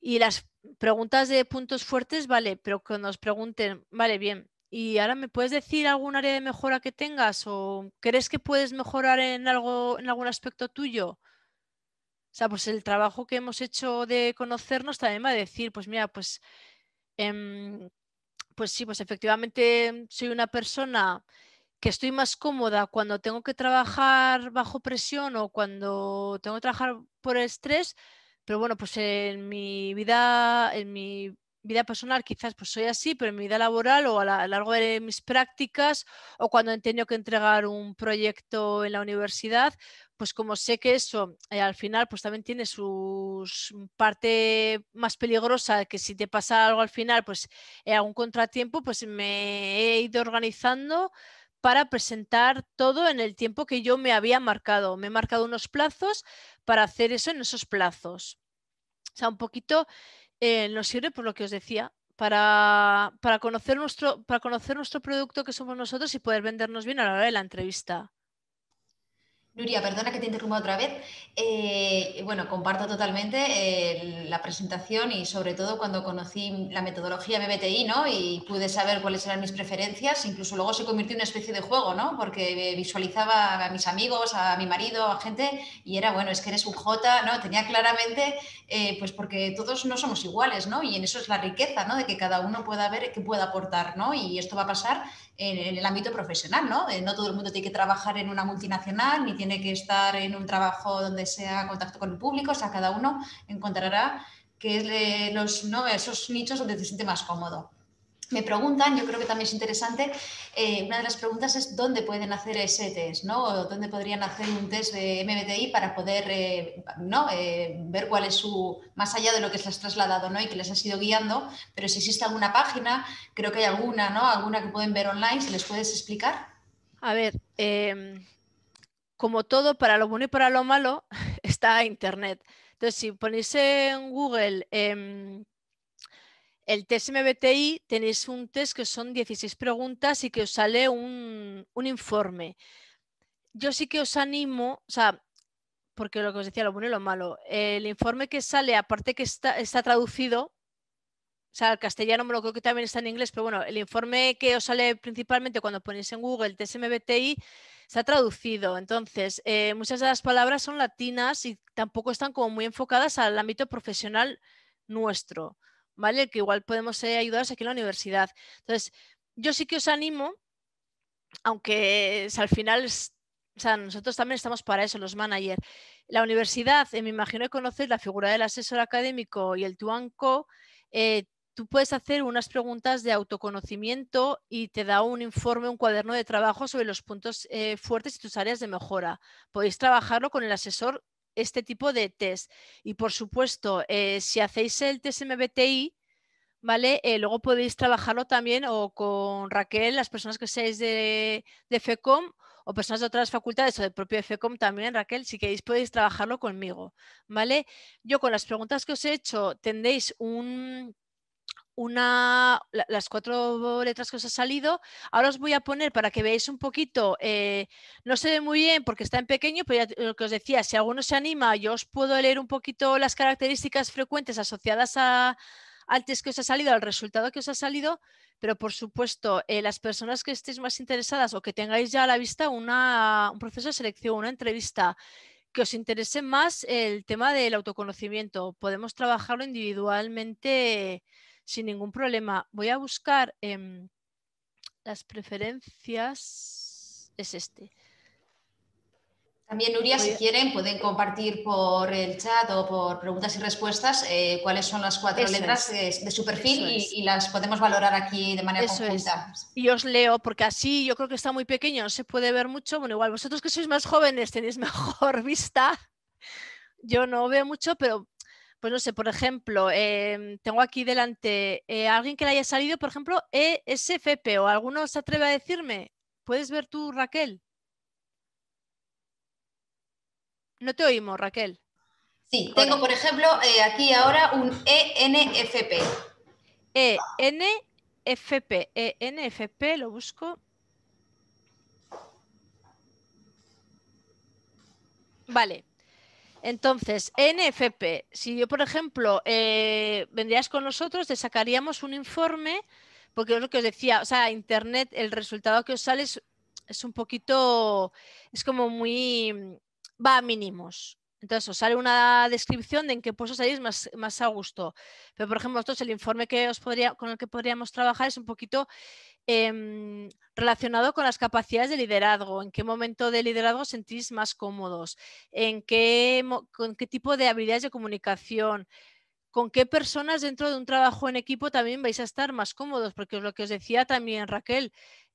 Y las preguntas de puntos fuertes, vale, pero que nos pregunten, vale, bien, ¿y ahora me puedes decir algún área de mejora que tengas o crees que puedes mejorar en algo en algún aspecto tuyo? O sea, pues el trabajo que hemos hecho de conocernos también va a decir, pues mira, pues, em, pues sí, pues efectivamente soy una persona que estoy más cómoda cuando tengo que trabajar bajo presión o cuando tengo que trabajar por estrés, pero bueno, pues en mi vida, en mi vida personal quizás pues soy así, pero en mi vida laboral o a, lo largo de mis prácticas o cuando he tenido que entregar un proyecto en la universidad, pues como sé que eso eh, al final pues también tiene su parte más peligrosa, que si te pasa algo al final, pues algún contratiempo, pues me he ido organizando para presentar todo en el tiempo que yo me había marcado. Me he marcado unos plazos para hacer eso en esos plazos. O sea, un poquito eh, nos sirve por lo que os decía, para, para, conocer nuestro, para conocer nuestro producto que somos nosotros y poder vendernos bien a la hora de la entrevista. Nuria, perdona que te interrumpa otra vez. Eh, bueno, comparto totalmente eh, la presentación y sobre todo cuando conocí la metodología BBTI, ¿no? Y pude saber cuáles eran mis preferencias. Incluso luego se convirtió en una especie de juego, ¿no? Porque eh, visualizaba a mis amigos, a mi marido, a gente y era, bueno, es que eres un J, ¿no? Tenía claramente, pues porque todos no somos iguales, ¿no? Y en eso es la riqueza, ¿no? De que cada uno pueda ver qué pueda aportar, ¿no? Y esto va a pasar en, el ámbito profesional, ¿no? Eh, no todo el mundo tiene que trabajar en una multinacional, ni tiene que estar en un trabajo donde sea contacto con el público, o sea, cada uno encontrará que es los, ¿no? esos nichos donde se siente más cómodo me preguntan, yo creo que también es interesante, eh, una de las preguntas es dónde pueden hacer ese test, ¿no? dónde podrían hacer un test de MBTI para poder eh, ¿no? Eh, ver cuál es su, más allá de lo que se les has trasladado ¿no? y que les has ido guiando, pero si existe alguna página, creo que hay alguna, ¿no? Alguna que pueden ver online, si les puedes explicar? A ver, em, como todo, para lo bueno y para lo malo, está Internet. Entonces, si ponéis en Google em, el test tenéis un test que son 16 preguntas y que os sale un, informe. Yo sí que os animo, sea, porque lo que os decía, lo bueno y lo malo, el informe que sale, aparte que está, traducido, o sea, el castellano me lo creo que también está en inglés, pero bueno, el informe que os sale principalmente cuando ponéis en Google el TSMBTI está traducido. Entonces, eh, muchas de las palabras son latinas y tampoco están como muy enfocadas al ámbito profesional nuestro que igual podemos ser ayudaros aquí en la universidad. Entonces, yo sí que os animo, aunque al final nosotros también estamos para eso, los managers. La universidad, eh, me imagino que conocéis la figura del asesor académico y el tuanco. Eh, tú puedes hacer unas preguntas de autoconocimiento y te da un informe, un cuaderno de trabajo sobre los puntos eh, fuertes y tus áreas de mejora. Podéis trabajarlo con el asesor este tipo de test. Y por supuesto, eh, si hacéis el test MBTI, ¿vale? Eh, luego podéis trabajarlo también o con Raquel, las personas que seáis de, de, FECOM o personas de otras facultades o del propio FECOM también, Raquel, si queréis podéis trabajarlo conmigo, ¿vale? Yo con las preguntas que os he hecho tendréis un, una, las cuatro letras que os ha salido. Ahora os voy a poner para que veáis un poquito, eh, no se ve muy bien porque está en pequeño, pero lo que os decía, si alguno se anima, yo os puedo leer un poquito las características frecuentes asociadas a, al test que os ha salido, al resultado que os ha salido, pero por supuesto, eh, las personas que estéis más interesadas o que tengáis ya a la vista un proceso de selección, una entrevista, que os interese más el tema del autoconocimiento, podemos trabajarlo individualmente sin ningún problema. Voy a buscar em, las preferencias, es este. También, Nuria, si quieren, pueden compartir por el chat o por preguntas y respuestas eh, cuáles son las cuatro letras de su perfil y, las podemos valorar aquí de manera Eso conjunta. Y os leo, porque así yo creo que está muy pequeño, no se puede ver mucho. Bueno, igual vosotros que sois más jóvenes tenéis mejor vista. Yo no veo mucho, pero pues no sé, por ejemplo, em, tengo aquí delante eh, alguien que le haya salido, por ejemplo, ESFP o alguno se atreve a decirme, ¿puedes ver tú, Raquel? No te oímos, Raquel. Sí, tengo, por ejemplo, eh, aquí ahora un ENFP. ENFP, ENFP, lo busco. Vale, entonces, NFP, si yo, por ejemplo, eh, vendrías con nosotros, te sacaríamos un informe, porque es lo que os decía, o sea, Internet, el resultado que os sale es, es un poquito, es como muy, va a mínimos. Entonces os sale una descripción de en qué puesto salís más, más a gusto. Pero, por ejemplo, el informe que os podría, con el que podríamos trabajar es un poquito em, relacionado con las capacidades de liderazgo. ¿En qué momento de liderazgo sentís más cómodos? ¿En qué, con qué tipo de habilidades de comunicación? con qué personas dentro de un trabajo en equipo también vais a estar más cómodos, porque es lo que os decía también Raquel,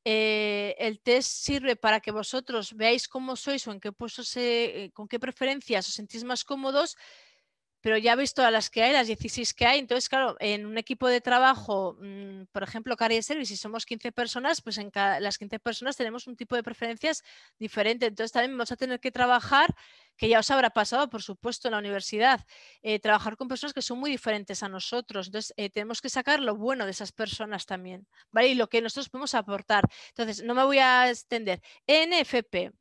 eh, el test sirve para que vosotros veáis cómo sois o en qué puestos, eh, con qué preferencias os sentís más cómodos pero ya visto todas las que hay, las 16 que hay. Entonces, claro, en un equipo de trabajo, mm, por ejemplo, Carrier Service, si somos 15 personas, pues en las 15 personas tenemos un tipo de preferencias diferente. Entonces, también vamos a tener que trabajar, que ya os habrá pasado, por supuesto, en la universidad, eh, trabajar con personas que son muy diferentes a nosotros. Entonces, eh, tenemos que sacar lo bueno de esas personas también, ¿vale? Y lo que nosotros podemos aportar. Entonces, no me voy a extender. E NFP.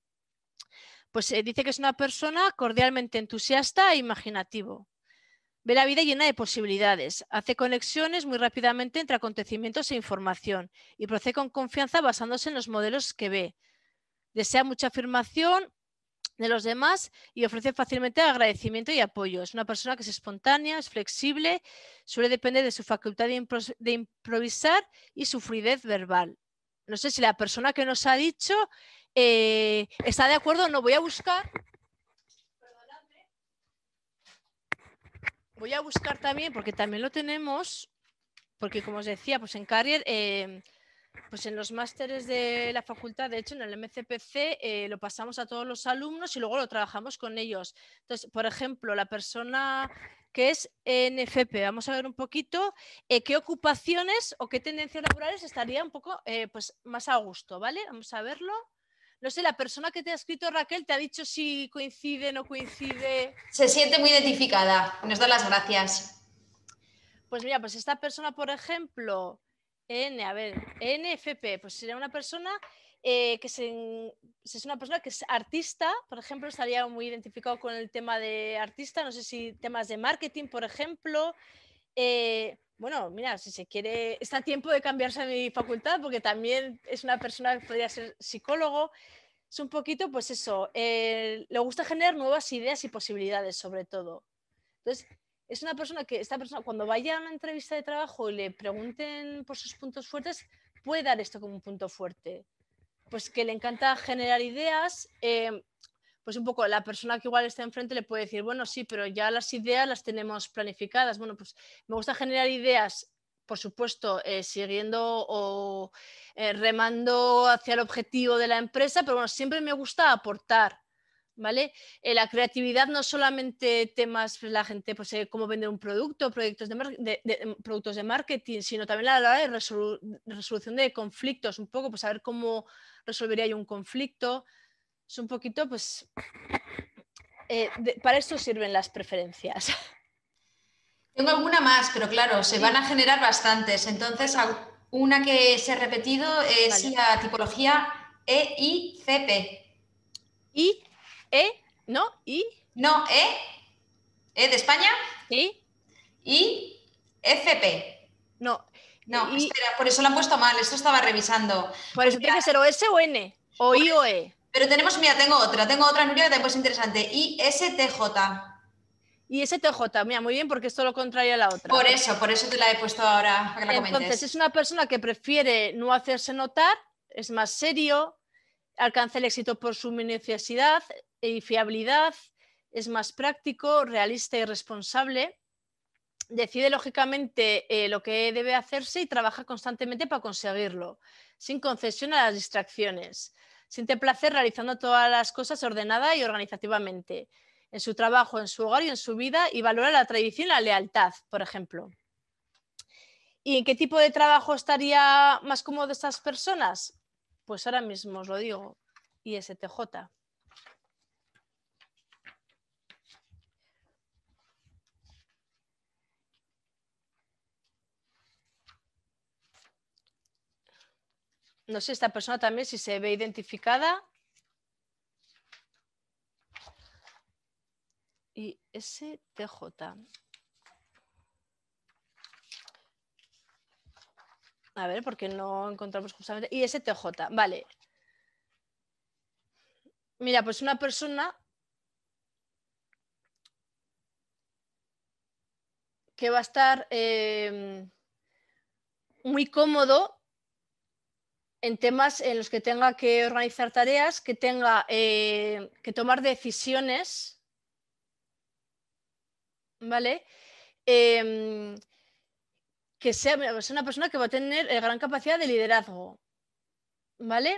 Pues eh, dice que es una persona cordialmente entusiasta e imaginativo. Ve la vida llena de posibilidades, hace conexiones muy rápidamente entre acontecimientos e información y procede con confianza basándose en los modelos que ve. Desea mucha afirmación de los demás y ofrece fácilmente agradecimiento y apoyo. Es una persona que es espontánea, es flexible, suele depender de su facultad de, improvisar y su fluidez verbal. No sé si la persona que nos ha dicho eh, está de acuerdo, no voy a buscar Voy a buscar también, porque también lo tenemos, porque como os decía, pues en Carrier, em, pues en los másteres de la facultad, de hecho en el MCPC, eh, lo pasamos a todos los alumnos y luego lo trabajamos con ellos. Entonces, por ejemplo, la persona que es NFP. Vamos a ver un poquito eh, qué ocupaciones o qué tendencias laborales estaría un poco eh, pues más a gusto, ¿vale? Vamos a verlo no sé, la persona que te ha escrito Raquel te ha dicho si coincide, no coincide. Se siente muy identificada, nos da las gracias. Pues mira, pues esta persona, por ejemplo, N, a ver, NFP, pues sería una persona eh, que es una persona que es artista, por ejemplo, estaría muy identificado con el tema de artista, no sé si temas de marketing, por ejemplo, eh, bueno, mira, si se quiere, está a tiempo de cambiarse a mi facultad porque también es una persona que podría ser psicólogo. Es un poquito, pues eso, eh, le gusta generar nuevas ideas y posibilidades sobre todo. Entonces, es una persona que, esta persona, cuando vaya a una entrevista de trabajo y le pregunten por sus puntos fuertes, puede dar esto como un punto fuerte. Pues que le encanta generar ideas, eh, pues un poco la persona que igual está enfrente le puede decir, bueno, sí, pero ya las ideas las tenemos planificadas. Bueno, pues me gusta generar ideas, por supuesto, eh, siguiendo o eh, remando hacia el objetivo de la empresa, pero bueno, siempre me gusta aportar. ¿Vale? Eh, la creatividad no solamente temas, pues, la gente, pues cómo vender un producto, proyectos de, em, productos de marketing, sino también la resolución de conflictos, un poco, pues saber cómo resolvería yo un conflicto, un poquito, pues, eh, para eso sirven las preferencias. Tengo alguna más, pero claro, se van a generar bastantes. Entonces, una que se ha repetido es la tipología EICP. ¿I? ¿E? ¿No? ¿I? No, E. ¿E de España? Sí. ¿Y? FP. E, no. No, espera, por eso lo han puesto mal, esto estaba revisando. Por eso tiene que ser o S o N, o I o E. Pero tenemos, mira, tengo otra, tengo otra, Nuria, que también es interesante. ISTJ. ISTJ, mira, muy bien, porque esto lo contrario a la otra. Por eso, por eso te la he puesto ahora para Entonces, es una persona que prefiere no hacerse notar, es más serio, alcanza el éxito por su minuciosidad y fiabilidad, es más práctico, realista y responsable decide lógicamente eh, lo que debe hacerse y trabaja constantemente para conseguirlo, sin concesión a las distracciones. Siente placer realizando todas las cosas ordenada y organizativamente, en su trabajo, en su hogar y en su vida, y valora la tradición y la lealtad, por ejemplo. ¿Y en qué tipo de trabajo estaría más cómodo estas personas? Pues ahora mismo os lo digo, ISTJ. No sé esta persona también si se ve identificada. Y STJ. A ver, porque no encontramos justamente. Y STJ, vale. Mira, pues una persona que va a estar eh, muy cómodo en temas en los que tenga que organizar tareas, que tenga eh, que tomar decisiones, ¿vale? Em, que sea, una persona que va a tener eh, gran capacidad de liderazgo, ¿vale?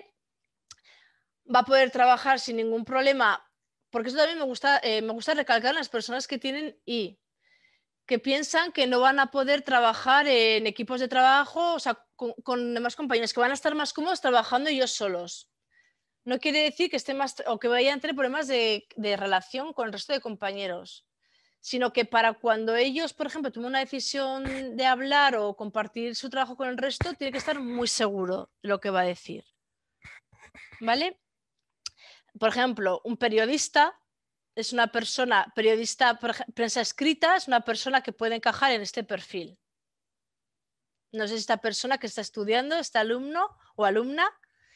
Va a poder trabajar sin ningún problema, porque eso también me gusta, eh, me gusta recalcar las personas que tienen I, que piensan que no van a poder trabajar en equipos de trabajo, o sea, con, demás compañeros, que van a estar más cómodos trabajando ellos solos. No quiere decir que, esté más, o que vayan a tener problemas de, relación con el resto de compañeros, sino que para cuando ellos, por ejemplo, tomen una decisión de hablar o compartir su trabajo con el resto, tiene que estar muy seguro lo que va a decir. ¿Vale? Por ejemplo, un periodista es una persona, periodista, prensa escrita, es una persona que puede encajar en este perfil no sé si esta persona que está estudiando, este alumno o alumna,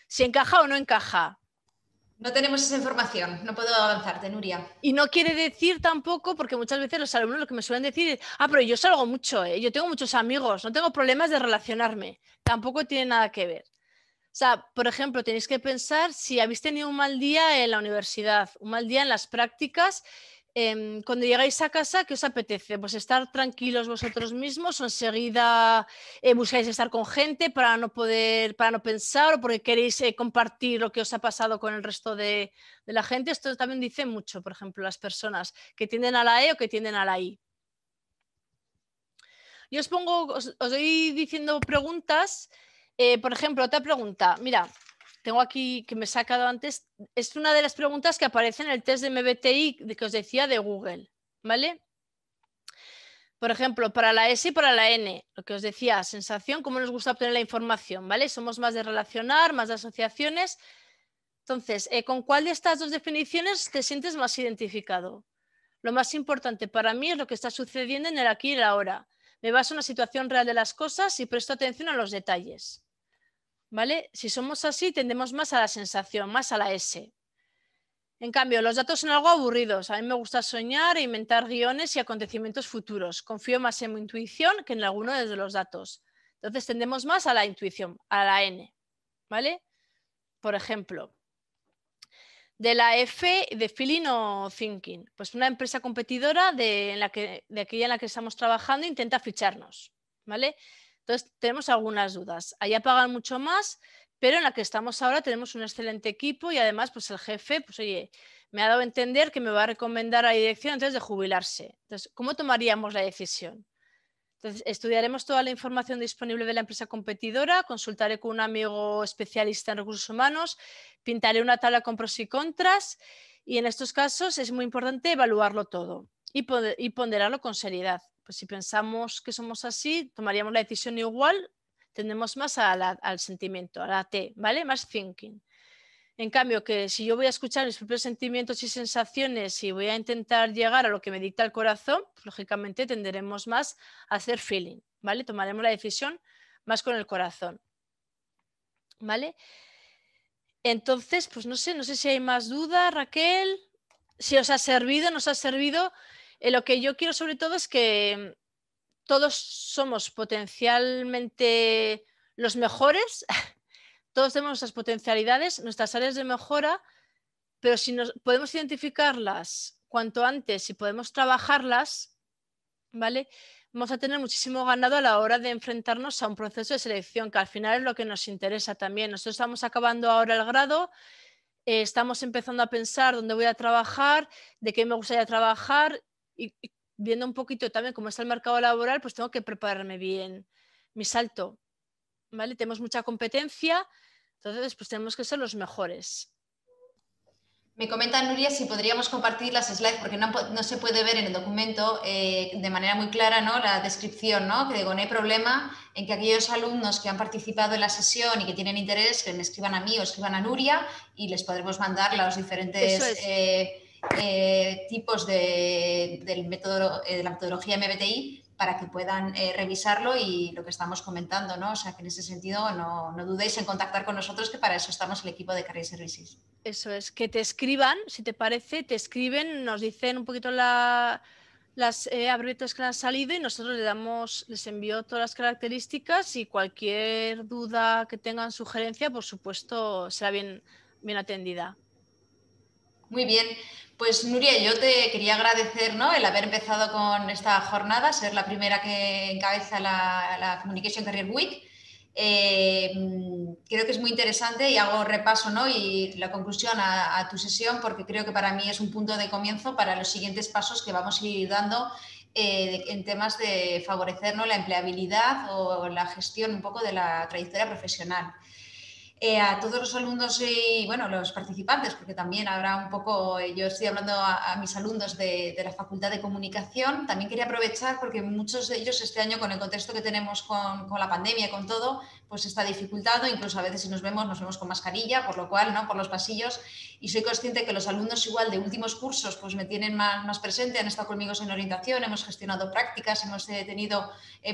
si encaja o no encaja. No tenemos esa información, no puedo avanzar Nuria. Y no quiere decir tampoco, porque muchas veces los alumnos lo que me suelen decir es, ah, pero yo salgo mucho, ¿eh? yo tengo muchos amigos, no tengo problemas de relacionarme, tampoco tiene nada que ver. O sea, por ejemplo, tenéis que pensar si habéis tenido un mal día en la universidad, un mal día en las prácticas Em, cuando llegáis a casa, ¿qué os apetece? Pues estar tranquilos vosotros mismos, o enseguida eh, buscáis estar con gente para no poder, para no pensar, o porque queréis eh, compartir lo que os ha pasado con el resto de, la gente. Esto también dice mucho, por ejemplo, las personas que tienden a la E o que tienden a la I. Yo os pongo, os, os doy diciendo preguntas. Eh, por ejemplo, otra pregunta. Mira, tengo aquí que me he sacado antes, es una de las preguntas que aparece en el test de MBTI que os decía de Google, ¿vale? Por ejemplo, para la S y para la N, lo que os decía, sensación, cómo nos gusta obtener la información, ¿vale? Somos más de relacionar, más de asociaciones. Entonces, eh, ¿con cuál de estas dos definiciones te sientes más identificado? Lo más importante para mí es lo que está sucediendo en el aquí y el ahora. Me baso en la situación real de las cosas y presto atención a los detalles. ¿vale? Si somos así, tendemos más a la sensación, más a la S. En cambio, los datos son algo aburridos. A mí me gusta soñar e inventar guiones y acontecimientos futuros. Confío más en mi intuición que en alguno de los datos. Entonces tendemos más a la intuición, a la N, ¿vale? Por ejemplo, de la F de feeling o thinking, pues una empresa competidora de, en la que, de aquella en la que estamos trabajando intenta ficharnos, ¿vale? Entonces, tenemos algunas dudas. Allá pagan mucho más, pero en la que estamos ahora tenemos un excelente equipo y además, pues el jefe, pues oye, me ha dado a entender que me va a recomendar a la dirección antes de jubilarse. Entonces, ¿cómo tomaríamos la decisión? Entonces, estudiaremos toda la información disponible de la empresa competidora, consultaré con un amigo especialista en recursos humanos, pintaré una tabla con pros y contras y en estos casos es muy importante evaluarlo todo y, ponderarlo con seriedad. Pues, si pensamos que somos así, tomaríamos la decisión igual, tendemos más al sentimiento, a la T, ¿vale? Más thinking. En cambio, que si yo voy a escuchar mis propios sentimientos y sensaciones y voy a intentar llegar a lo que me dicta el corazón, pues, lógicamente tenderemos más a hacer feeling, ¿vale? Tomaremos la decisión más con el corazón, ¿vale? Entonces, pues no sé, no sé si hay más dudas, Raquel, si os ha servido, nos ha servido eh, lo que yo quiero sobre todo es que mm, todos somos potencialmente los mejores, todos tenemos nuestras potencialidades, nuestras áreas de mejora, pero si nos, podemos identificarlas cuanto antes y podemos trabajarlas, ¿vale? Vamos a tener muchísimo ganado a la hora de enfrentarnos a un proceso de selección, que al final es lo que nos interesa también. Nosotros estamos acabando ahora el grado, eh, estamos empezando a pensar dónde voy a trabajar, de qué me gustaría trabajar, y, viendo un poquito también cómo está el mercado laboral, pues tengo que prepararme bien mi salto. ¿Vale? Tenemos mucha competencia, entonces pues tenemos que ser los mejores. Me comenta Nuria si podríamos compartir las slides, porque no, se puede ver en el documento eh, de manera muy clara ¿no? la descripción, ¿no? que digo, no hay problema en que aquellos alumnos que han participado en la sesión y que tienen interés, que me escriban a mí o escriban a Nuria y les podremos mandar los diferentes... Eh, eh, tipos de, del método eh, de, la metodología MBTI para que puedan eh, revisarlo y lo que estamos comentando, ¿no? O sea, que en ese sentido no, dudéis en contactar con nosotros, que para eso estamos el equipo de Career Services. Eso es, que te escriban, si te parece, te escriben, nos dicen un poquito las eh, que han salido y nosotros les damos, les envío todas las características y cualquier duda que tengan, sugerencia, por supuesto, será bien, bien atendida. Muy bien. Pues Nuria, yo te quería agradecer el haber empezado con esta jornada, ser la primera que encabeza la, Communication Career Week. Eh, creo que es muy interesante y hago repaso y la conclusión a, tu sesión porque creo que para mí es un punto de comienzo para los siguientes pasos que vamos a ir dando eh, en temas de favorecer la empleabilidad o la gestión un poco de la trayectoria profesional. Eh, a todos los alumnos y bueno, los participantes, porque también habrá un poco, eh, yo estoy hablando a, mis alumnos de, la Facultad de Comunicación, también quería aprovechar porque muchos de ellos este año con el contexto que tenemos con, con la pandemia y con todo, pues está dificultado, incluso a veces si nos vemos, nos vemos con mascarilla, por lo cual, ¿no? Por los pasillos, y soy consciente que los alumnos igual de últimos cursos, pues me tienen más, más presente, han estado conmigo en orientación, hemos gestionado prácticas, hemos eh, tenido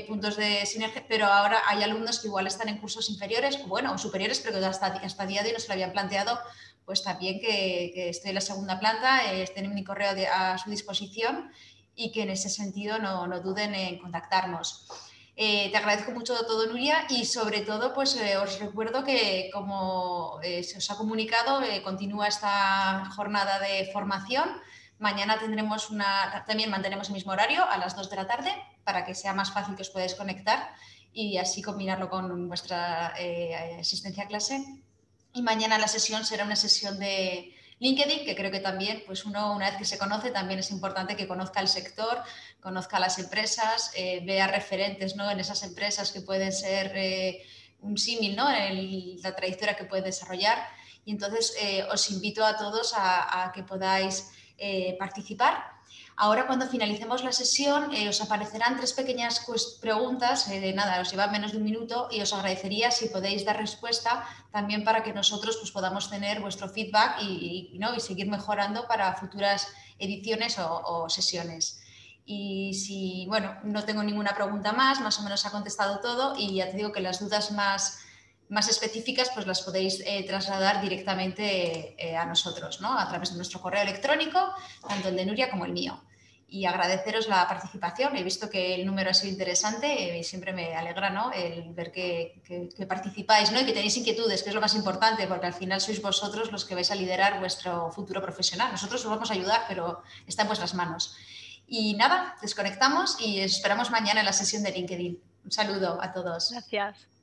puntos de sinergia, pero ahora hay alumnos que igual están en cursos inferiores, bueno, o superiores, pero que hasta, día de hoy no se lo habían planteado, pues también que, estoy en la segunda planta, eh, tienen mi correo a su disposición y que en ese sentido no, no duden en contactarnos. Eh, te agradezco mucho todo, Nuria, y sobre todo, pues eh, os recuerdo que, como eh, se os ha comunicado, continúa esta jornada de formación. Mañana tendremos una, también mantenemos el mismo horario a las 2 de la tarde para que sea más fácil que os podáis conectar y así combinarlo con vuestra eh, asistencia a clase. Y mañana la sesión será una sesión de LinkedIn, que creo que también, pues uno una vez que se conoce, también es importante que conozca el sector, conozca las empresas, eh, vea referentes ¿no? en esas empresas que pueden ser eh, un símil, ¿no? En la trayectoria que puede desarrollar. Y entonces os invito a todos a que podáis participar Ahora cuando finalicemos la sesión eh, os aparecerán tres pequeñas preguntas, eh, de nada, os lleva menos de un minuto y os agradecería si podéis dar respuesta también para que nosotros pues, podamos tener vuestro feedback y, seguir mejorando para futuras ediciones o, sesiones. Y si, bueno, no tengo ninguna pregunta más, más o menos ha contestado todo y ya te digo que las dudas más, más específicas pues las podéis eh, trasladar directamente a nosotros, ¿no? A través de nuestro correo electrónico, tanto el de Nuria como el mío y agradeceros la participación. He visto que el número ha sido interesante y siempre me alegra ¿no? el ver que, que, participáis ¿no? y que tenéis inquietudes, que es lo más importante, porque al final sois vosotros los que vais a liderar vuestro futuro profesional. Nosotros os vamos a ayudar, pero está en vuestras manos. Y nada, desconectamos y esperamos mañana en la sesión de LinkedIn. Un saludo a todos. Gracias.